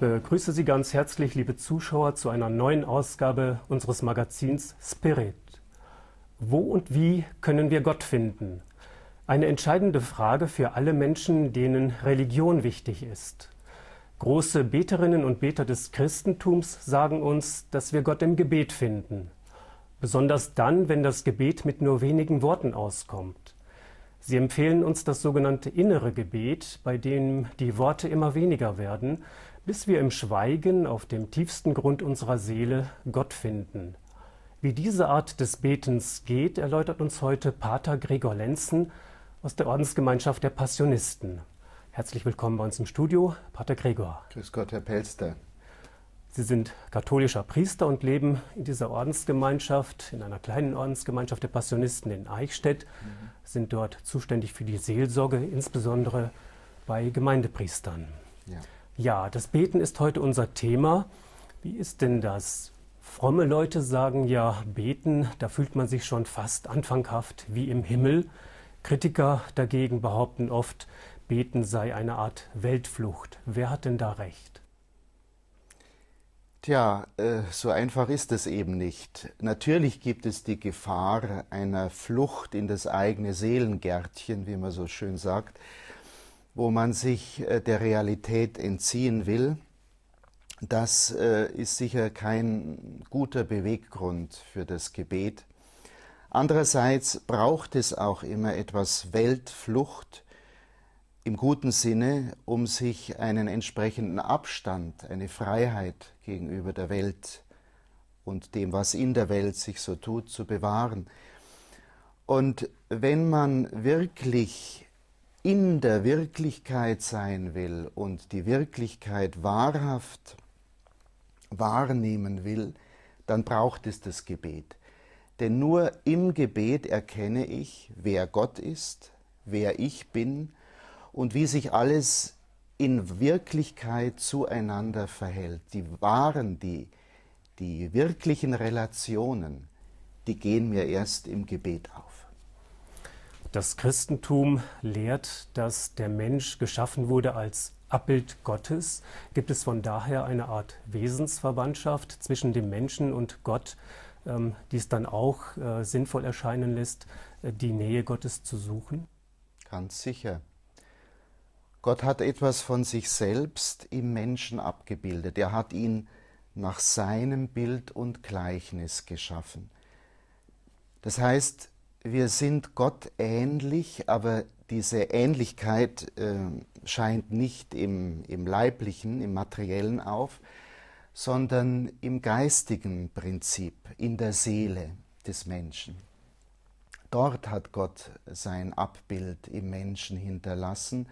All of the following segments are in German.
begrüße Sie ganz herzlich, liebe Zuschauer, zu einer neuen Ausgabe unseres Magazins Spirit. Wo und wie können wir Gott finden? Eine entscheidende Frage für alle Menschen, denen Religion wichtig ist. Große Beterinnen und Beter des Christentums sagen uns, dass wir Gott im Gebet finden. Besonders dann, wenn das Gebet mit nur wenigen Worten auskommt. Sie empfehlen uns das sogenannte innere Gebet, bei dem die Worte immer weniger werden, bis wir im Schweigen auf dem tiefsten Grund unserer Seele Gott finden. Wie diese Art des Betens geht, erläutert uns heute Pater Gregor Lenzen aus der Ordensgemeinschaft der Passionisten. Herzlich willkommen bei uns im Studio, Pater Gregor. Grüß Gott, Herr Pelster. Sie sind katholischer Priester und leben in dieser Ordensgemeinschaft, in einer kleinen Ordensgemeinschaft der Passionisten in Eichstätt. Mhm sind dort zuständig für die Seelsorge, insbesondere bei Gemeindepriestern. Ja. ja, das Beten ist heute unser Thema. Wie ist denn das? Fromme Leute sagen ja, beten, da fühlt man sich schon fast anfanghaft wie im Himmel. Kritiker dagegen behaupten oft, beten sei eine Art Weltflucht. Wer hat denn da recht? Tja, äh, so einfach ist es eben nicht. Natürlich gibt es die Gefahr einer Flucht in das eigene Seelengärtchen, wie man so schön sagt, wo man sich äh, der Realität entziehen will. Das äh, ist sicher kein guter Beweggrund für das Gebet. Andererseits braucht es auch immer etwas Weltflucht, im guten Sinne, um sich einen entsprechenden Abstand, eine Freiheit gegenüber der Welt und dem, was in der Welt sich so tut, zu bewahren. Und wenn man wirklich in der Wirklichkeit sein will und die Wirklichkeit wahrhaft wahrnehmen will, dann braucht es das Gebet. Denn nur im Gebet erkenne ich, wer Gott ist, wer ich bin, und wie sich alles in Wirklichkeit zueinander verhält. Die wahren, die, die wirklichen Relationen, die gehen mir erst im Gebet auf. Das Christentum lehrt, dass der Mensch geschaffen wurde als Abbild Gottes. Gibt es von daher eine Art Wesensverwandtschaft zwischen dem Menschen und Gott, ähm, die es dann auch äh, sinnvoll erscheinen lässt, äh, die Nähe Gottes zu suchen? Ganz sicher. Gott hat etwas von sich selbst im Menschen abgebildet. Er hat ihn nach seinem Bild und Gleichnis geschaffen. Das heißt, wir sind Gott ähnlich, aber diese Ähnlichkeit äh, scheint nicht im, im leiblichen, im materiellen auf, sondern im geistigen Prinzip, in der Seele des Menschen. Dort hat Gott sein Abbild im Menschen hinterlassen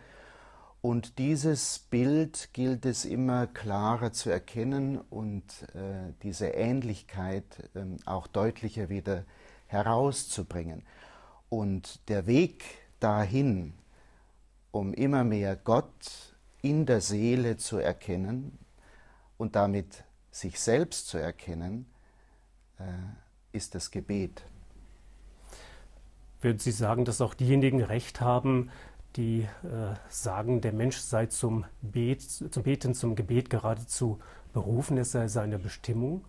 und dieses Bild gilt es immer klarer zu erkennen und äh, diese Ähnlichkeit äh, auch deutlicher wieder herauszubringen. Und der Weg dahin, um immer mehr Gott in der Seele zu erkennen und damit sich selbst zu erkennen, äh, ist das Gebet. Würden Sie sagen, dass auch diejenigen Recht haben, die äh, sagen, der Mensch sei zum, Bet, zum Beten, zum Gebet geradezu berufen, es sei seine Bestimmung?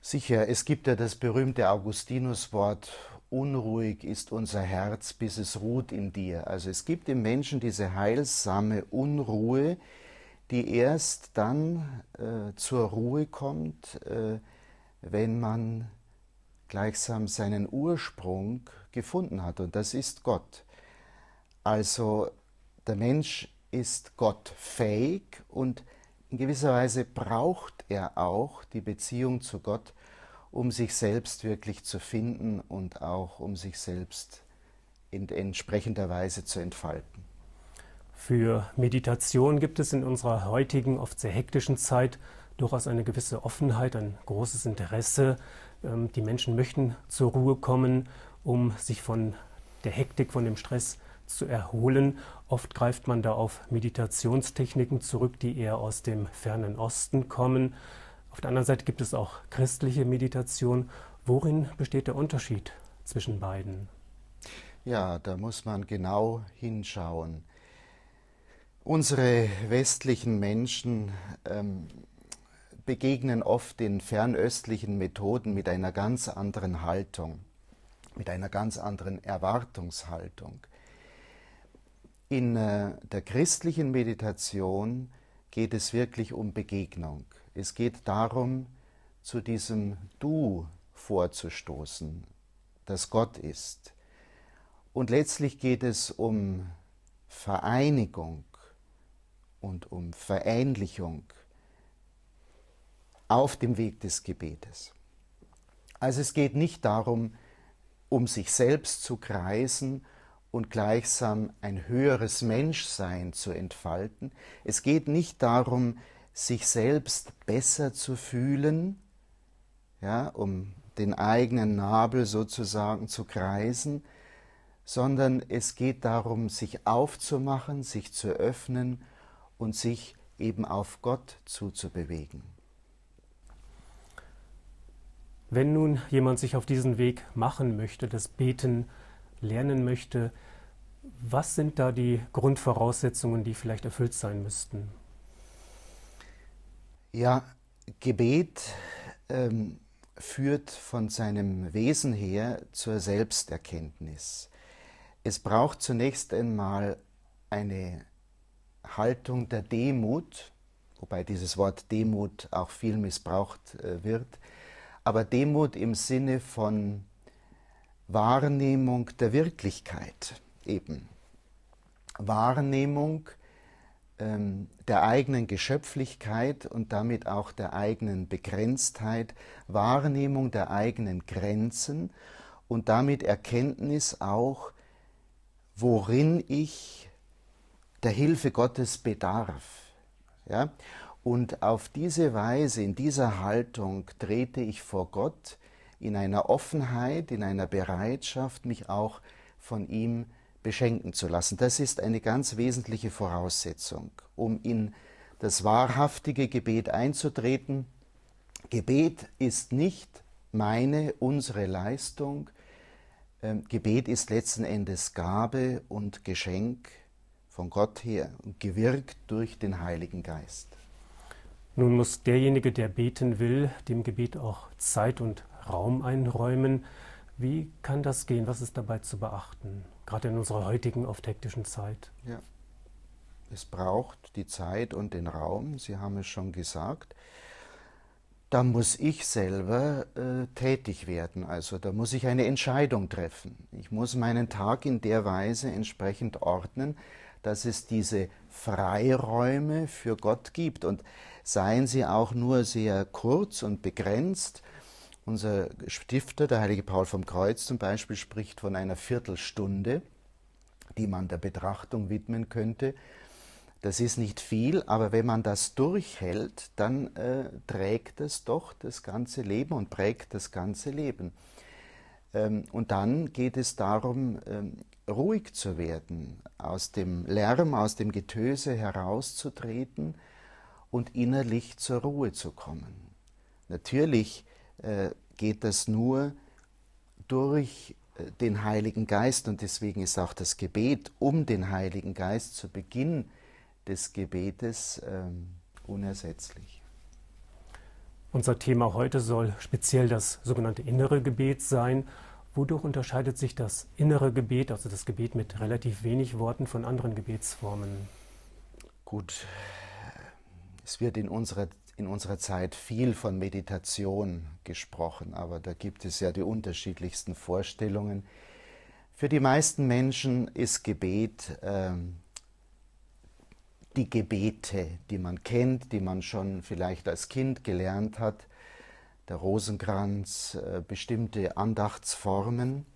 Sicher, es gibt ja das berühmte Augustinuswort, unruhig ist unser Herz, bis es ruht in dir. Also es gibt im Menschen diese heilsame Unruhe, die erst dann äh, zur Ruhe kommt, äh, wenn man gleichsam seinen Ursprung gefunden hat. Und das ist Gott. Also der Mensch ist Gott fähig und in gewisser Weise braucht er auch die Beziehung zu Gott, um sich selbst wirklich zu finden und auch um sich selbst in entsprechender Weise zu entfalten. Für Meditation gibt es in unserer heutigen, oft sehr hektischen Zeit durchaus eine gewisse Offenheit, ein großes Interesse. Ähm, die Menschen möchten zur Ruhe kommen, um sich von der Hektik, von dem Stress zu erholen. Oft greift man da auf Meditationstechniken zurück, die eher aus dem fernen Osten kommen. Auf der anderen Seite gibt es auch christliche Meditation. Worin besteht der Unterschied zwischen beiden? Ja, da muss man genau hinschauen. Unsere westlichen Menschen ähm, begegnen oft den fernöstlichen Methoden mit einer ganz anderen Haltung, mit einer ganz anderen Erwartungshaltung. In äh, der christlichen Meditation geht es wirklich um Begegnung. Es geht darum, zu diesem Du vorzustoßen, das Gott ist. Und letztlich geht es um Vereinigung und um Verähnlichung auf dem Weg des Gebetes. Also es geht nicht darum, um sich selbst zu kreisen, und gleichsam ein höheres Menschsein zu entfalten. Es geht nicht darum, sich selbst besser zu fühlen, ja, um den eigenen Nabel sozusagen zu kreisen, sondern es geht darum, sich aufzumachen, sich zu öffnen und sich eben auf Gott zuzubewegen. Wenn nun jemand sich auf diesen Weg machen möchte, das Beten lernen möchte, was sind da die Grundvoraussetzungen, die vielleicht erfüllt sein müssten? Ja, Gebet ähm, führt von seinem Wesen her zur Selbsterkenntnis. Es braucht zunächst einmal eine Haltung der Demut, wobei dieses Wort Demut auch viel missbraucht äh, wird, aber Demut im Sinne von Wahrnehmung der Wirklichkeit eben. Wahrnehmung ähm, der eigenen Geschöpflichkeit und damit auch der eigenen Begrenztheit, Wahrnehmung der eigenen Grenzen und damit Erkenntnis auch, worin ich der Hilfe Gottes bedarf. Ja? Und auf diese Weise, in dieser Haltung trete ich vor Gott in einer Offenheit, in einer Bereitschaft, mich auch von ihm beschenken zu lassen. Das ist eine ganz wesentliche Voraussetzung, um in das wahrhaftige Gebet einzutreten. Gebet ist nicht meine, unsere Leistung. Ähm, Gebet ist letzten Endes Gabe und Geschenk von Gott her, gewirkt durch den Heiligen Geist. Nun muss derjenige, der beten will, dem Gebet auch Zeit und Raum einräumen. Wie kann das gehen? Was ist dabei zu beachten? Gerade in unserer heutigen, oft hektischen Zeit. Ja. Es braucht die Zeit und den Raum. Sie haben es schon gesagt. Da muss ich selber äh, tätig werden. Also da muss ich eine Entscheidung treffen. Ich muss meinen Tag in der Weise entsprechend ordnen, dass es diese Freiräume für Gott gibt. Und seien sie auch nur sehr kurz und begrenzt, unser Stifter, der heilige Paul vom Kreuz zum Beispiel, spricht von einer Viertelstunde, die man der Betrachtung widmen könnte. Das ist nicht viel, aber wenn man das durchhält, dann äh, trägt es doch das ganze Leben und prägt das ganze Leben. Ähm, und dann geht es darum, ähm, ruhig zu werden, aus dem Lärm, aus dem Getöse herauszutreten und innerlich zur Ruhe zu kommen. Natürlich äh, geht das nur durch äh, den Heiligen Geist und deswegen ist auch das Gebet um den Heiligen Geist zu Beginn des Gebetes ähm, unersetzlich. Unser Thema heute soll speziell das sogenannte innere Gebet sein. Wodurch unterscheidet sich das innere Gebet, also das Gebet mit relativ wenig Worten, von anderen Gebetsformen? Gut, es wird in unserer in unserer Zeit viel von Meditation gesprochen, aber da gibt es ja die unterschiedlichsten Vorstellungen. Für die meisten Menschen ist Gebet ähm, die Gebete, die man kennt, die man schon vielleicht als Kind gelernt hat, der Rosenkranz, äh, bestimmte Andachtsformen.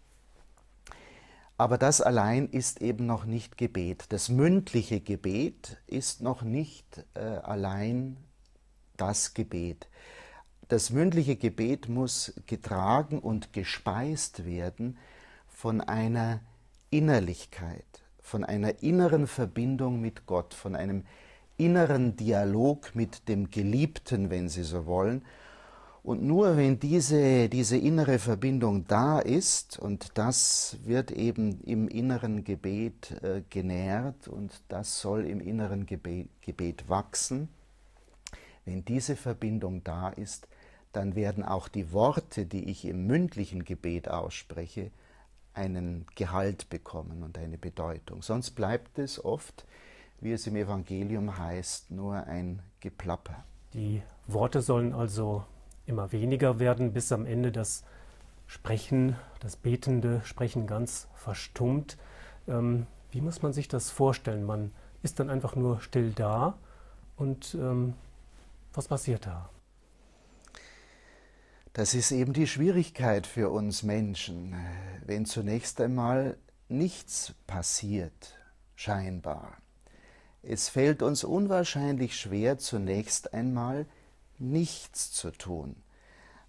Aber das allein ist eben noch nicht Gebet. Das mündliche Gebet ist noch nicht äh, allein das Gebet. Das mündliche Gebet muss getragen und gespeist werden von einer Innerlichkeit, von einer inneren Verbindung mit Gott, von einem inneren Dialog mit dem Geliebten, wenn Sie so wollen. Und nur wenn diese, diese innere Verbindung da ist, und das wird eben im inneren Gebet äh, genährt und das soll im inneren Gebet, Gebet wachsen, wenn diese Verbindung da ist, dann werden auch die Worte, die ich im mündlichen Gebet ausspreche, einen Gehalt bekommen und eine Bedeutung. Sonst bleibt es oft, wie es im Evangelium heißt, nur ein Geplapper. Die Worte sollen also immer weniger werden, bis am Ende das Sprechen, das betende Sprechen ganz verstummt. Ähm, wie muss man sich das vorstellen? Man ist dann einfach nur still da und ähm, was passiert da? Das ist eben die Schwierigkeit für uns Menschen, wenn zunächst einmal nichts passiert, scheinbar. Es fällt uns unwahrscheinlich schwer, zunächst einmal nichts zu tun.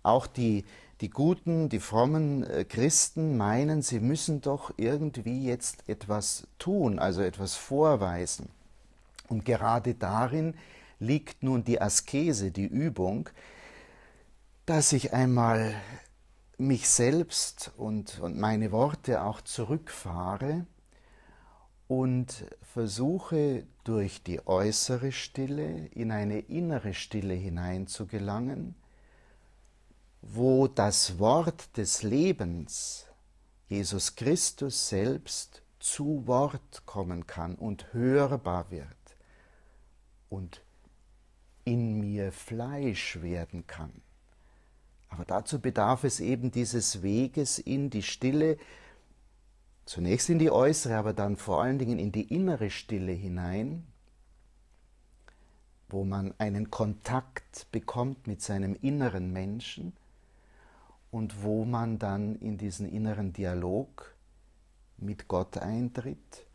Auch die, die guten, die frommen äh, Christen meinen, sie müssen doch irgendwie jetzt etwas tun, also etwas vorweisen. Und gerade darin liegt nun die Askese, die Übung, dass ich einmal mich selbst und, und meine Worte auch zurückfahre und versuche durch die äußere Stille in eine innere Stille hineinzugelangen, wo das Wort des Lebens, Jesus Christus selbst, zu Wort kommen kann und hörbar wird und in mir Fleisch werden kann. Aber dazu bedarf es eben dieses Weges in die Stille, zunächst in die äußere, aber dann vor allen Dingen in die innere Stille hinein, wo man einen Kontakt bekommt mit seinem inneren Menschen und wo man dann in diesen inneren Dialog mit Gott eintritt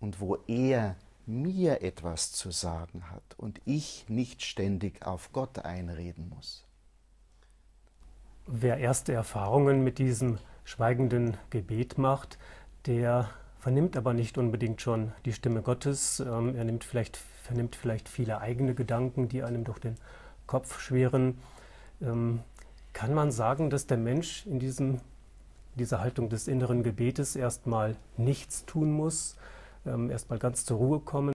und wo er mir etwas zu sagen hat und ich nicht ständig auf Gott einreden muss. Wer erste Erfahrungen mit diesem schweigenden Gebet macht, der vernimmt aber nicht unbedingt schon die Stimme Gottes. Ähm, er nimmt vielleicht, vernimmt vielleicht viele eigene Gedanken, die einem durch den Kopf schwirren. Ähm, kann man sagen, dass der Mensch in diesem, dieser Haltung des inneren Gebetes erstmal nichts tun muss, ähm, erstmal ganz zur Ruhe kommen.